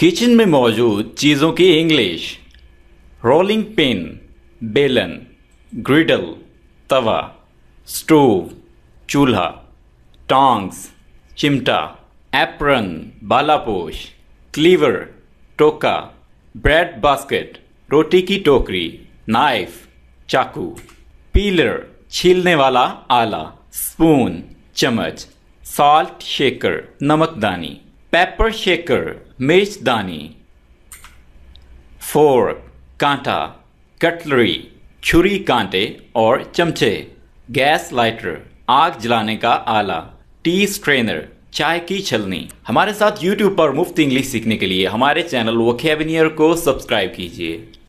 kitchen में मौजूद चीज़ों की इंग्लिश रोलिंग पिन बेलन ग्रिडल तवा स्टोव चूल्हा टोंग्स चिमटा एप्रन बालापोश क्लीवर टोका ब्रेड बास्केट रोटी की टोकरी नाइफ चाकू पीलर छीलने वाला आला स्पून चम्मच सॉल्ट शेकर नमकदानी पेपर शेकर मिर्च दानी फोर कांटा कटलरी छुरी कांटे और चमचे गैस लाइटर आग जलाने का आला टी स्ट्रेनर चाय की छलनी हमारे साथ YouTube पर मुफ्त इंग्लिश सीखने के लिए हमारे चैनल वो को सब्सक्राइब कीजिए